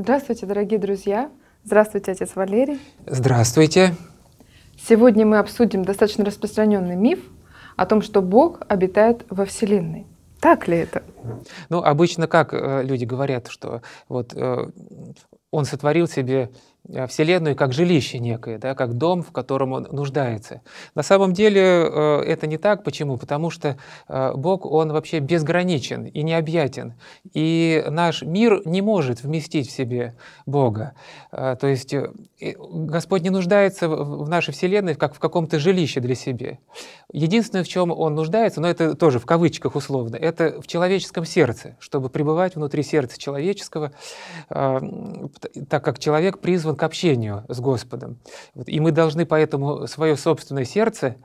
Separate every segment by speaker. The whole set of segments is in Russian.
Speaker 1: Здравствуйте, дорогие друзья! Здравствуйте, отец Валерий!
Speaker 2: Здравствуйте!
Speaker 1: Сегодня мы обсудим достаточно распространенный миф о том, что Бог обитает во Вселенной. Так ли это?
Speaker 2: Ну, обычно как э, люди говорят, что вот э, он сотворил себе Э, Вселенную как жилище некое, да, как дом, в котором он нуждается. На самом деле э, это не так. Почему? Потому что э, Бог, он вообще безграничен и необъятен. И наш мир не может вместить в себе Бога. То есть Господь не нуждается в нашей Вселенной как в каком-то жилище для себя. Единственное, в чем он нуждается, но это тоже в кавычках условно, это в человеческом сердце, чтобы пребывать внутри сердца человеческого, так как человек призван к общению с Господом. и мы должны поэтому свое собственное сердце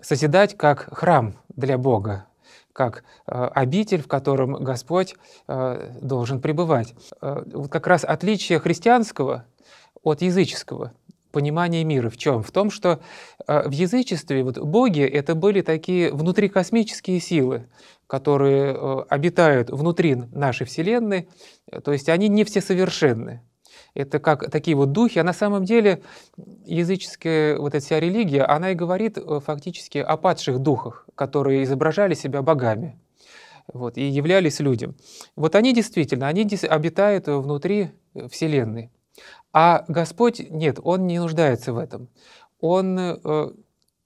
Speaker 2: созидать как храм для Бога, как э, обитель, в котором Господь э, должен пребывать. Э, вот как раз отличие христианского от языческого понимания мира в чем? В том, что в язычестве вот боги это были такие внутрикосмические силы, которые обитают внутри нашей Вселенной, то есть они не все совершенны это как такие вот духи, а на самом деле языческая вот эта вся религия, она и говорит э, фактически о падших духах, которые изображали себя богами вот, и являлись людям. Вот они действительно, они обитают внутри э, Вселенной. А Господь, нет, Он не нуждается в этом. Он э,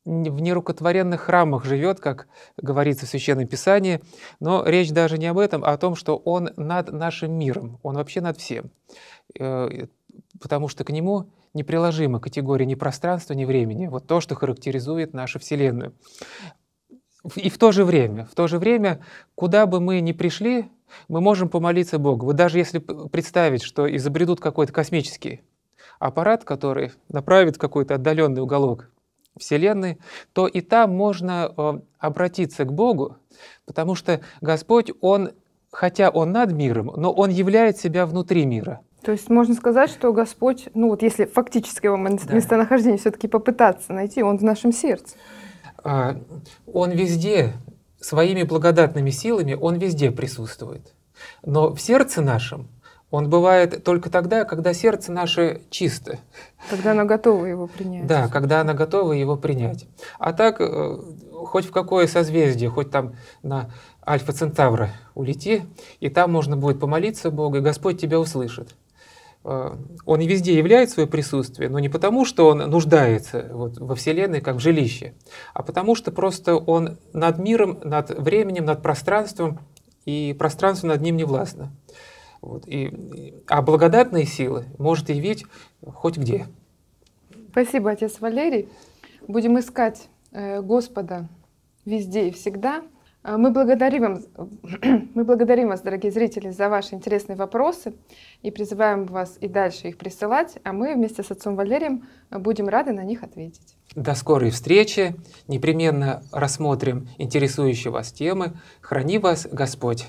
Speaker 2: в нерукотворенных храмах живет, как говорится в Священном Писании, но речь даже не об этом, а о том, что Он над нашим миром, Он вообще над всем. Э, потому что к нему неприложима категория ни пространства, ни времени. Вот то, что характеризует нашу Вселенную. И в то же время, в то же время, куда бы мы ни пришли, мы можем помолиться Богу. Вот даже если представить, что изобретут какой-то космический аппарат, который направит какой-то отдаленный уголок Вселенной, то и там можно э, обратиться к Богу, потому что Господь, Он, хотя Он над миром, но Он являет себя внутри мира.
Speaker 1: То есть можно сказать, что Господь, ну вот если фактическое его местонахождение да. все-таки попытаться найти, Он в нашем сердце.
Speaker 2: А, он везде, своими благодатными силами, Он везде присутствует. Но в сердце нашем он бывает только тогда, когда сердце наше чисто.
Speaker 1: Когда оно готово его принять. Да,
Speaker 2: когда оно готово его принять. А так, э, хоть в какое созвездие, хоть там на Альфа Центавра улети, и там можно будет помолиться Богу, и Господь тебя услышит. Э, он и везде являет свое присутствие, но не потому, что он нуждается вот во Вселенной как в жилище, а потому что просто он над миром, над временем, над пространством, и пространство над ним не властно. Вот. И, а благодатные силы может явить хоть где.
Speaker 1: Спасибо, отец Валерий. Будем искать э, Господа везде и всегда. А, мы благодарим, мы благодарим вас, дорогие зрители, за ваши интересные вопросы и призываем вас и дальше их присылать, а мы вместе с отцом Валерием будем рады на них ответить.
Speaker 2: До скорой встречи. Непременно рассмотрим интересующие вас темы. Храни вас Господь!